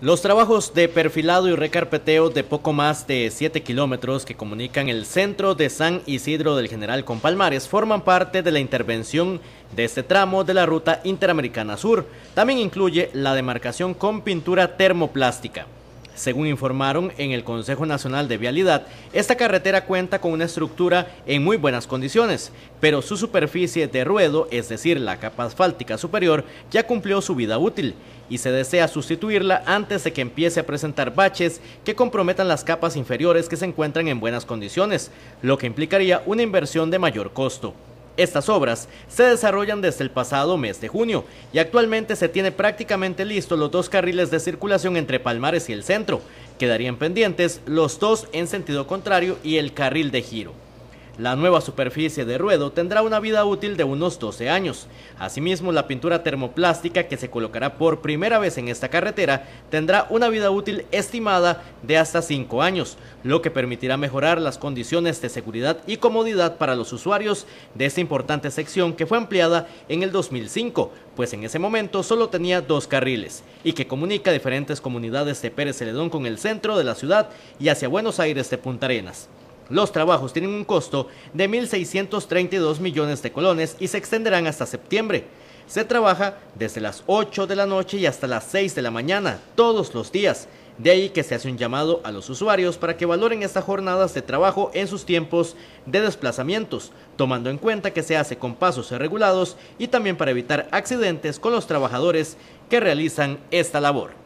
Los trabajos de perfilado y recarpeteo de poco más de 7 kilómetros que comunican el centro de San Isidro del General con Palmares forman parte de la intervención de este tramo de la ruta Interamericana Sur. También incluye la demarcación con pintura termoplástica. Según informaron en el Consejo Nacional de Vialidad, esta carretera cuenta con una estructura en muy buenas condiciones, pero su superficie de ruedo, es decir, la capa asfáltica superior, ya cumplió su vida útil y se desea sustituirla antes de que empiece a presentar baches que comprometan las capas inferiores que se encuentran en buenas condiciones, lo que implicaría una inversión de mayor costo. Estas obras se desarrollan desde el pasado mes de junio y actualmente se tiene prácticamente listo los dos carriles de circulación entre Palmares y el centro. Quedarían pendientes los dos en sentido contrario y el carril de giro. La nueva superficie de ruedo tendrá una vida útil de unos 12 años. Asimismo, la pintura termoplástica que se colocará por primera vez en esta carretera tendrá una vida útil estimada de hasta 5 años, lo que permitirá mejorar las condiciones de seguridad y comodidad para los usuarios de esta importante sección que fue ampliada en el 2005, pues en ese momento solo tenía dos carriles y que comunica diferentes comunidades de Pérez Celedón con el centro de la ciudad y hacia Buenos Aires de Punta Arenas. Los trabajos tienen un costo de 1.632 millones de colones y se extenderán hasta septiembre. Se trabaja desde las 8 de la noche y hasta las 6 de la mañana, todos los días. De ahí que se hace un llamado a los usuarios para que valoren estas jornadas de trabajo en sus tiempos de desplazamientos, tomando en cuenta que se hace con pasos regulados y también para evitar accidentes con los trabajadores que realizan esta labor.